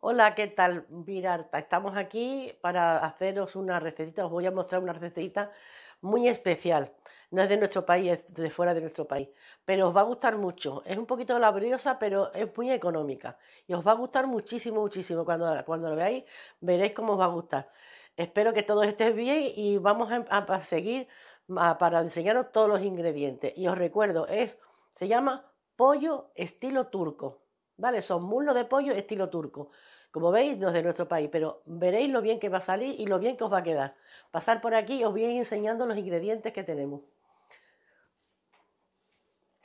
Hola, ¿qué tal? Virarta, estamos aquí para haceros una recetita. Os voy a mostrar una recetita muy especial. No es de nuestro país, es de fuera de nuestro país. Pero os va a gustar mucho. Es un poquito laboriosa, pero es muy económica. Y os va a gustar muchísimo, muchísimo. Cuando, cuando lo veáis, veréis cómo os va a gustar. Espero que todo esté bien y vamos a, em, seguir para enseñaros todos los ingredientes. Y os recuerdo, es, se llama pollo estilo turco. ¿vale? Son muslos de pollo estilo turco. Como veis, no es de nuestro país, pero veréis lo bien que va a salir y lo bien que os va a quedar. Pasar por aquí os voy a ir enseñando los ingredientes que tenemos.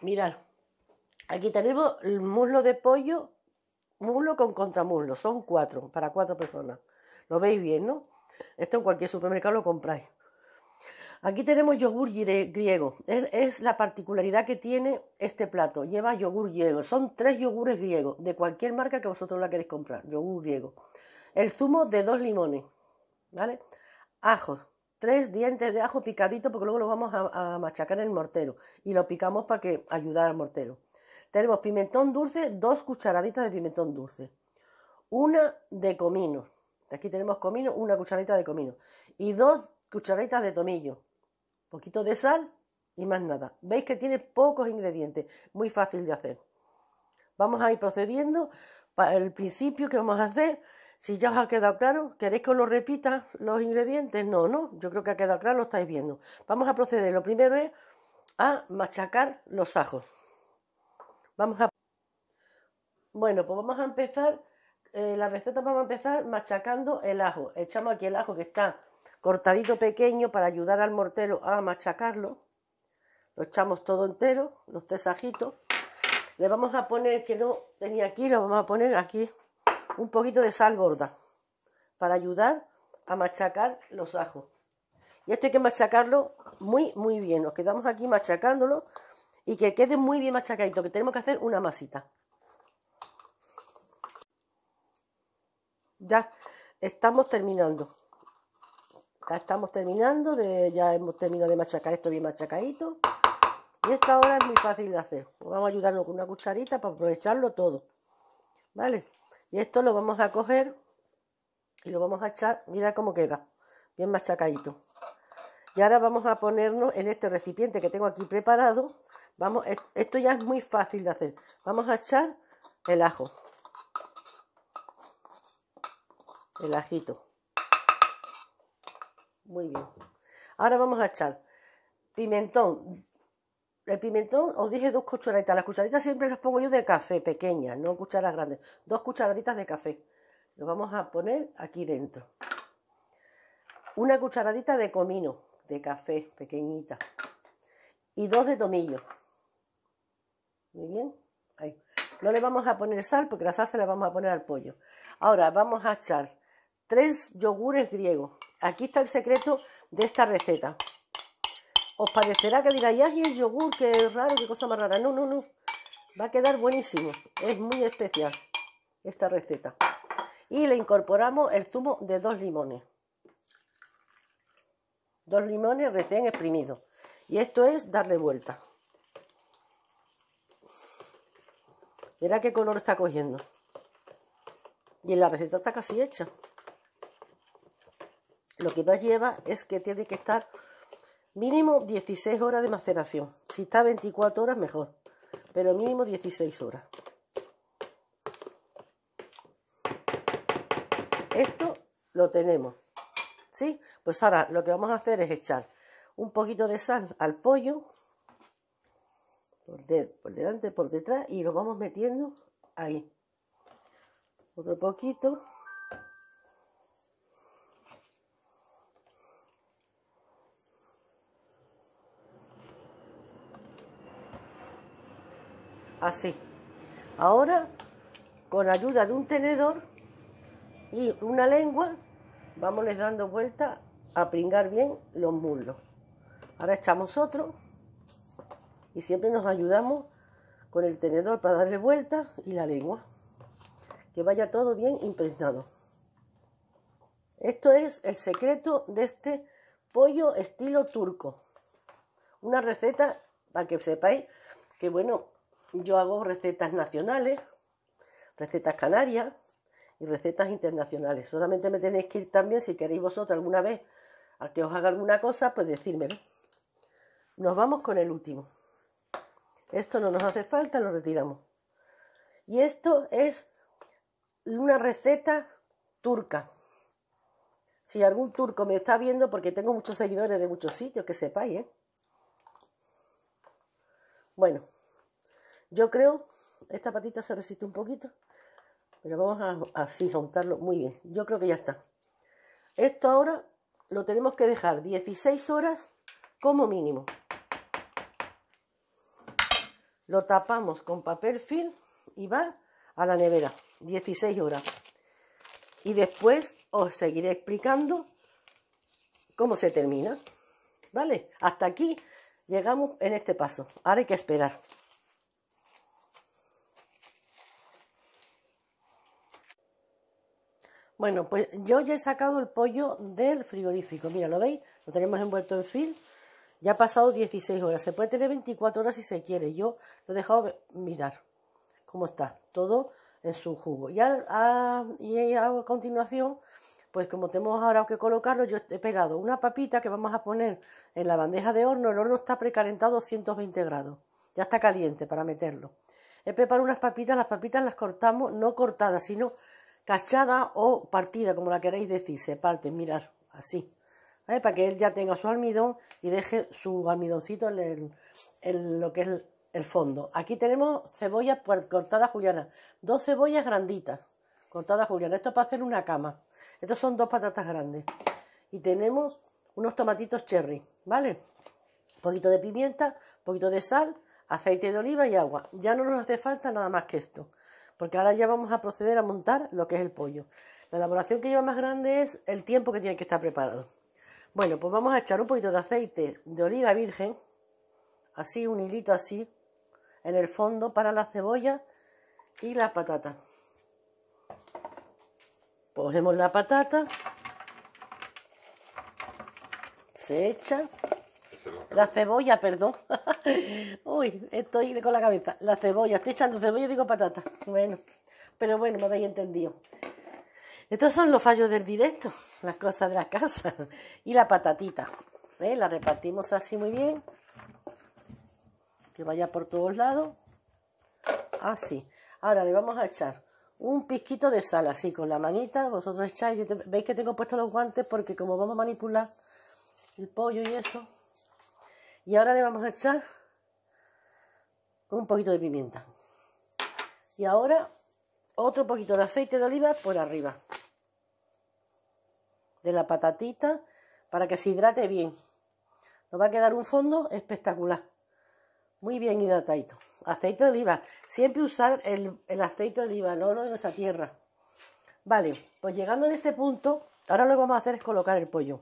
Mirad, aquí tenemos el muslo de pollo, muslo con contramuslo. Son cuatro, para cuatro personas. Lo veis bien, ¿no? Esto en cualquier supermercado lo compráis. Aquí tenemos yogur griego. Es la particularidad que tiene este plato. Lleva yogur griego. Son tres yogures griegos, de cualquier marca que vosotros la queréis comprar. Yogur griego. El zumo de dos limones. ¿Vale? Ajos. Tres dientes de ajo picadito porque luego lo vamos a, machacar en el mortero. Y lo picamos para que ayudar al mortero. Tenemos pimentón dulce, dos cucharaditas de pimentón dulce. Una de comino. Aquí tenemos comino, una cucharadita de comino. Y dos cucharaditas de tomillo poquito de sal y más nada. Veis que tiene pocos ingredientes, muy fácil de hacer. Vamos a ir procediendo para el principio que vamos a hacer. Si ya os ha quedado claro, ¿queréis que os lo repita los ingredientes? No, no, yo creo que ha quedado claro, lo estáis viendo. Vamos a proceder. Lo primero es a machacar los ajos. Vamos a. Bueno, pues vamos a empezar. Eh, la receta vamos a empezar machacando el ajo. Echamos aquí el ajo que está cortadito pequeño para ayudar al mortero a machacarlo. Lo echamos todo entero, los tres ajitos. Le vamos a poner, que no tenía aquí, lo vamos a poner aquí un poquito de sal gorda para ayudar a machacar los ajos. Y esto hay que machacarlo muy, muy bien. Nos quedamos aquí machacándolo y que quede muy bien machacadito, que tenemos que hacer una masita. Ya estamos terminando. Ya estamos terminando, de, ya hemos terminado de machacar esto bien machacadito. Y esta hora es muy fácil de hacer. Pues vamos a ayudarnos con una cucharita para aprovecharlo todo. ¿Vale? Y esto lo vamos a coger y lo vamos a echar, mira cómo queda, bien machacadito. Y ahora vamos a ponernos en este recipiente que tengo aquí preparado. Vamos, esto ya es muy fácil de hacer. Vamos a echar el ajo. El ajito. Muy bien. Ahora vamos a echar pimentón. El pimentón, os dije dos cucharaditas. Las cucharaditas siempre las pongo yo de café, pequeñas, no cucharas grandes. Dos cucharaditas de café. Lo vamos a poner aquí dentro. Una cucharadita de comino, de café, pequeñita. Y dos de tomillo. Muy bien. No le vamos a poner sal porque la sal la vamos a poner al pollo. Ahora vamos a echar tres yogures griegos aquí está el secreto de esta receta. Os parecerá que diráis, ay, el yogur, qué raro, qué cosa más rara. No, no, no. Va a quedar buenísimo. Es muy especial esta receta. Y le incorporamos el zumo de dos limones. Dos limones recién exprimidos. Y esto es darle vuelta. Mira qué color está cogiendo. Y la receta está casi hecha. Lo que más lleva es que tiene que estar mínimo 16 horas de maceración. Si está 24 horas, mejor. Pero mínimo 16 horas. Esto lo tenemos. ¿Sí? Pues ahora lo que vamos a hacer es echar un poquito de sal al pollo. Por, por delante, por detrás. Y lo vamos metiendo ahí. Otro poquito. así. Ahora, con ayuda de un tenedor y una lengua, vamos les dando vuelta a pringar bien los muslos. Ahora echamos otro y siempre nos ayudamos con el tenedor para darle vuelta y la lengua. Que vaya todo bien impregnado. Esto es el secreto de este pollo estilo turco. Una receta para que sepáis que, bueno, yo hago recetas nacionales, recetas canarias y recetas internacionales. Solamente me tenéis que ir también, si queréis vosotros alguna vez al que os haga alguna cosa, pues decírmelo. Nos vamos con el último. Esto no nos hace falta, lo retiramos. Y esto es una receta turca. Si algún turco me está viendo, porque tengo muchos seguidores de muchos sitios, que sepáis, ¿eh? Bueno, yo creo, esta patita se resiste un poquito, pero vamos a, así juntarlo muy bien. Yo creo que ya está. Esto ahora lo tenemos que dejar 16 horas como mínimo. Lo tapamos con papel film y va a la nevera 16 horas. Y después os seguiré explicando cómo se termina. ¿Vale? Hasta aquí llegamos en este paso. Ahora hay que esperar. Bueno, pues yo ya he sacado el pollo del frigorífico. Mira, ¿lo veis? Lo tenemos envuelto en film. Ya ha pasado 16 horas. Se puede tener 24 horas si se quiere. Yo lo he dejado mirar cómo está. Todo en su jugo. Y a, continuación, pues como tenemos ahora que colocarlo, yo he pegado una papita que vamos a poner en la bandeja de horno. El horno está precalentado a 220 grados. Ya está caliente para meterlo. He preparado unas papitas. Las papitas las cortamos, no cortadas, sino cachada o partida, como la queréis decir, se parte, mirar, así, Para que él ya tenga su almidón y deje su almidoncito en, en lo que es el, fondo. Aquí tenemos cebollas pues, cortadas juliana dos cebollas granditas, cortadas juliana esto es para hacer una cama. Estos son dos patatas grandes. Y tenemos unos tomatitos cherry, ¿vale? Un poquito de pimienta, un poquito de sal, aceite de oliva y agua. Ya no nos hace falta nada más que esto porque ahora ya vamos a proceder a montar lo que es el pollo. La elaboración que lleva más grande es el tiempo que tiene que estar preparado. Bueno, pues vamos a echar un poquito de aceite de oliva virgen, así, un hilito así, en el fondo para la cebolla y la patata. Cogemos la patata, se echa la cebolla, perdón. Uy, estoy con la cabeza. La cebolla, estoy echando cebolla y digo patata. Bueno, pero bueno, me habéis entendido. Estos son los fallos del directo, las cosas de la casa. Y la patatita. ¿eh? La repartimos así muy bien. Que vaya por todos lados. Así. Ah, Ahora le vamos a echar un pizquito de sal, así con la manita. Vosotros echáis. Veis que tengo puestos los guantes porque como vamos a manipular el pollo y eso, y ahora le vamos a echar un poquito de pimienta. Y ahora otro poquito de aceite de oliva por arriba. De la patatita para que se hidrate bien. Nos va a quedar un fondo espectacular. Muy bien hidratadito. Aceite de oliva. Siempre usar el, aceite de oliva, el oro de nuestra tierra. Vale, pues llegando en este punto, ahora lo que vamos a hacer es colocar el pollo.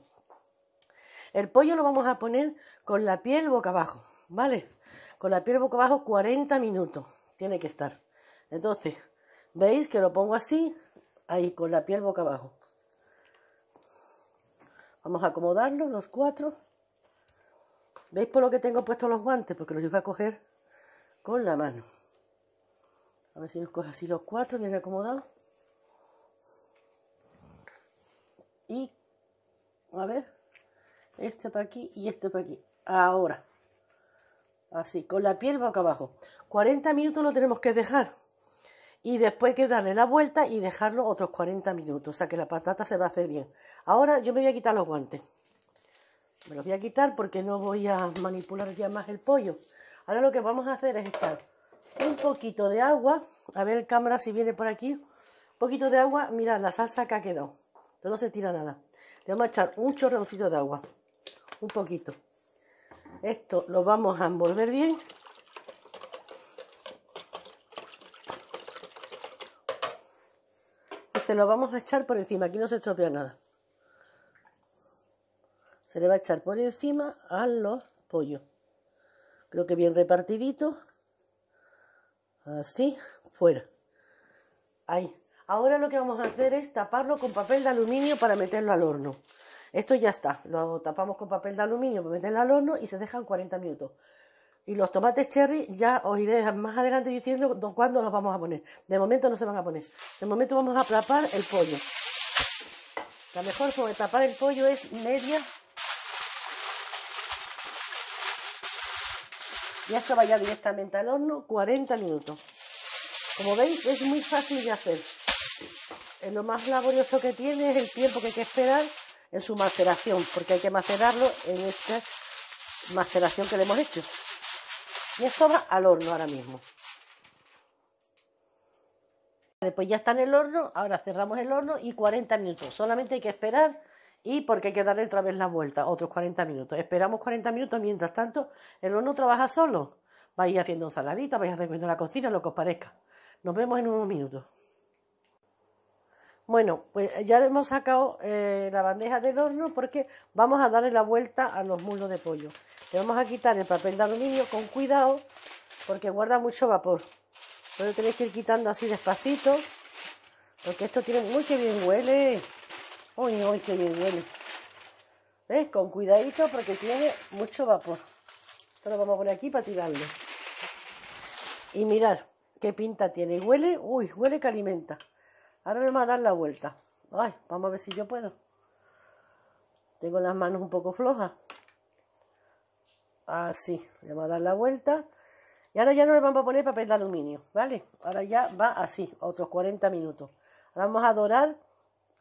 El pollo lo vamos a poner con la piel boca abajo, ¿vale? Con la piel boca abajo 40 minutos tiene que estar. Entonces, veis que lo pongo así, ahí con la piel boca abajo. Vamos a acomodarlo los cuatro. ¿Veis por lo que tengo puesto los guantes? Porque los voy a coger con la mano. A ver si los cojo así los cuatro, bien acomodados. Y, a ver, este para aquí y este para aquí. Ahora. Así, con la piel boca abajo. 40 minutos lo tenemos que dejar. Y después que darle la vuelta y dejarlo otros 40 minutos. O sea que la patata se va a hacer bien. Ahora yo me voy a quitar los guantes. Me los voy a quitar porque no voy a manipular ya más el pollo. Ahora lo que vamos a hacer es echar un poquito de agua. A ver, cámara, si viene por aquí. Un poquito de agua. Mirad la salsa que ha quedado. No se tira nada. Le vamos a echar un chorroncito de agua un poquito. Esto lo vamos a envolver bien. Este lo vamos a echar por encima, aquí no se estropea nada. Se le va a echar por encima a los pollos. Creo que bien repartidito. Así, fuera. Ahí. Ahora lo que vamos a hacer es taparlo con papel de aluminio para meterlo al horno. Esto ya está, lo tapamos con papel de aluminio, lo meten al horno y se dejan 40 minutos. Y los tomates cherry ya os iré más adelante diciendo cuándo los vamos a poner. De momento no se van a poner. De momento vamos a tapar el pollo. La mejor forma de tapar el pollo es media. Ya se vaya directamente al horno 40 minutos. Como veis es muy fácil de hacer. Lo más laborioso que tiene es el tiempo que hay que esperar en su maceración, porque hay que macerarlo en esta maceración que le hemos hecho. Y esto va al horno ahora mismo. después pues ya está en el horno, ahora cerramos el horno y 40 minutos. Solamente hay que esperar y porque hay que darle otra vez la vuelta, otros 40 minutos. Esperamos 40 minutos, mientras tanto el horno trabaja solo. Vais haciendo ensaladita, vais recogiendo la cocina, lo que os parezca. Nos vemos en unos minutos. Bueno, pues ya le hemos sacado eh, la bandeja del horno porque vamos a darle la vuelta a los muslos de pollo. Le vamos a quitar el papel de aluminio con cuidado porque guarda mucho vapor. Pero tenéis que ir quitando así despacito porque esto tiene... ¡Uy, qué bien huele! ¡Uy, uy, que bien huele! ¿Ves? Con cuidadito porque tiene mucho vapor. Esto lo vamos a poner aquí para tirarlo. Y mirar qué pinta tiene. Y huele, uy, huele que alimenta. Ahora le va a dar la vuelta. vamos a ver si yo puedo. Tengo las manos un poco flojas. Así, ah, le vamos a dar la vuelta. Y ahora ya no le vamos a poner papel de aluminio, ¿vale? Ahora ya va así, otros 40 minutos. Ahora vamos a dorar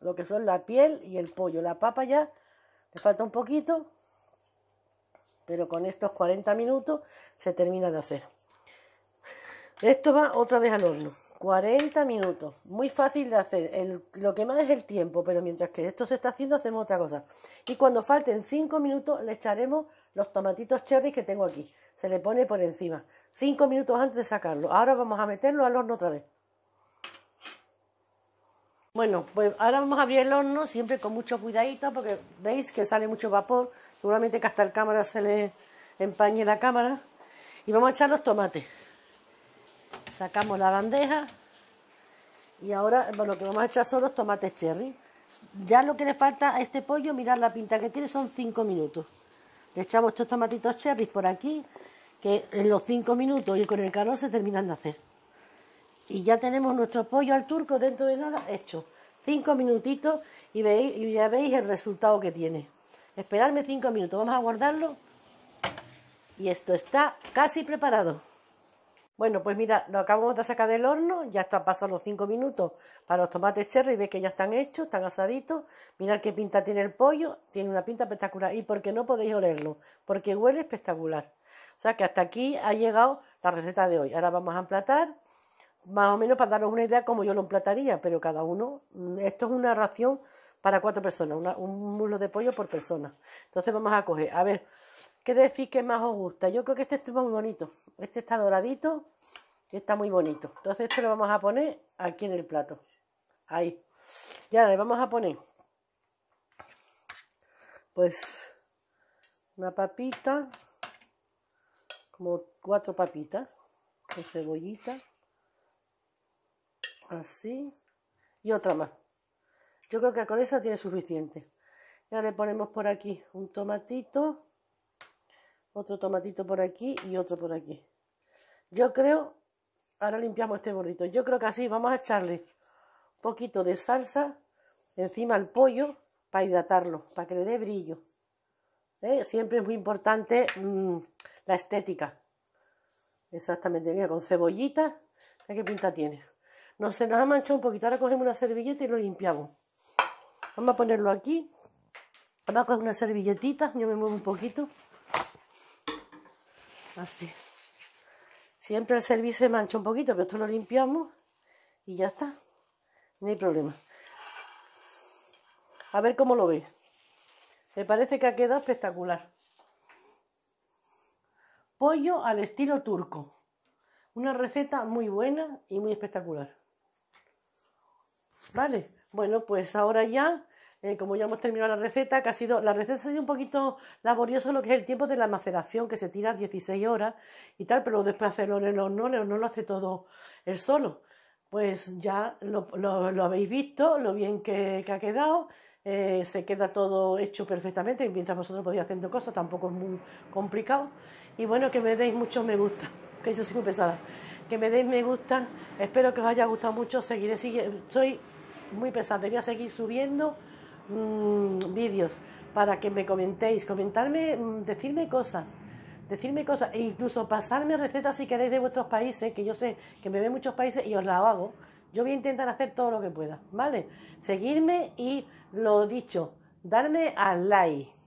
lo que son la piel y el pollo. La papa ya le falta un poquito, pero con estos 40 minutos se termina de hacer. Esto va otra vez al horno. 40 minutos. Muy fácil de hacer. lo que más es el tiempo, pero mientras que esto se está haciendo hacemos otra cosa. Y cuando falten 5 minutos le echaremos los tomatitos cherry que tengo aquí. Se le pone por encima. 5 minutos antes de sacarlo. Ahora vamos a meterlo al horno otra vez. Bueno, pues ahora vamos a abrir el horno siempre con mucho cuidadito porque veis que sale mucho vapor. Seguramente que hasta el cámara se le empañe la cámara. Y vamos a echar los tomates. Sacamos la bandeja y ahora bueno, lo que vamos a echar son los tomates cherry. Ya lo que le falta a este pollo, mirad la pinta que tiene, son 5 minutos. Le echamos estos tomatitos cherry por aquí, que en los 5 minutos y con el calor se terminan de hacer. Y ya tenemos nuestro pollo al turco dentro de nada hecho. 5 minutitos y, veis, y ya veis el resultado que tiene. Esperarme 5 minutos, vamos a guardarlo. Y esto está casi preparado. Bueno, pues mira, lo acabamos de sacar del horno, ya está pasado los 5 minutos para los tomates cherry, ves que ya están hechos, están asaditos. Mirad qué pinta tiene el pollo, tiene una pinta espectacular. Y porque no podéis olerlo, porque huele espectacular. O sea que hasta aquí ha llegado la receta de hoy. Ahora vamos a emplatar, más o menos para daros una idea cómo yo lo emplataría, pero cada uno, mm, esto es una ración para cuatro personas, un muslo de pollo por persona. Entonces vamos a coger, a ver. ¿Qué decir que más os gusta? Yo creo que este está muy bonito. Este está doradito y está muy bonito. Entonces este lo vamos a poner aquí en el plato. Ahí. Y ahora le vamos a poner pues una papita, como cuatro papitas, con cebollita, así, y otra más. Yo creo que con esa tiene suficiente. ya ahora le ponemos por aquí un tomatito otro tomatito por aquí y otro por aquí. Yo creo, ahora limpiamos este bordito, yo creo que así vamos a echarle un poquito de salsa encima al pollo para hidratarlo, para que le dé brillo. ¿Eh? Siempre es muy importante mm, la estética. Exactamente, mira, con cebollita, qué pinta tiene. No se nos ha manchado un poquito, ahora cogemos una servilleta y lo limpiamos. Vamos a ponerlo aquí. Vamos a coger una servilletita, yo me muevo un poquito. Así. Siempre el servicio se mancha un poquito, pero esto lo limpiamos y ya está. No hay problema. A ver cómo lo veis. Me parece que ha quedado espectacular. Pollo al estilo turco. Una receta muy buena y muy espectacular. Vale, bueno, pues ahora ya eh, como ya hemos terminado la receta, ha sido, la receta ha sido un poquito laborioso lo que es el tiempo de la maceración, que se tira 16 horas y tal, pero después hacerlo en el horno, No lo hace todo él solo. Pues ya lo, habéis visto, lo bien que, ha quedado. Eh, se queda todo hecho perfectamente, mientras vosotros podéis haciendo cosas, tampoco es muy complicado. Y bueno, que me deis muchos me gusta, que yo soy muy pesada, que me deis me gusta, espero que os haya gustado mucho, seguiré, soy muy pesada, voy a seguir subiendo Mm, vídeos para que me comentéis, comentarme, mm, decirme cosas, decirme cosas e incluso pasarme recetas si queréis de vuestros países, que yo sé que me ven muchos países y os la hago. Yo voy a intentar hacer todo lo que pueda, ¿vale? Seguirme y lo dicho, darme al like.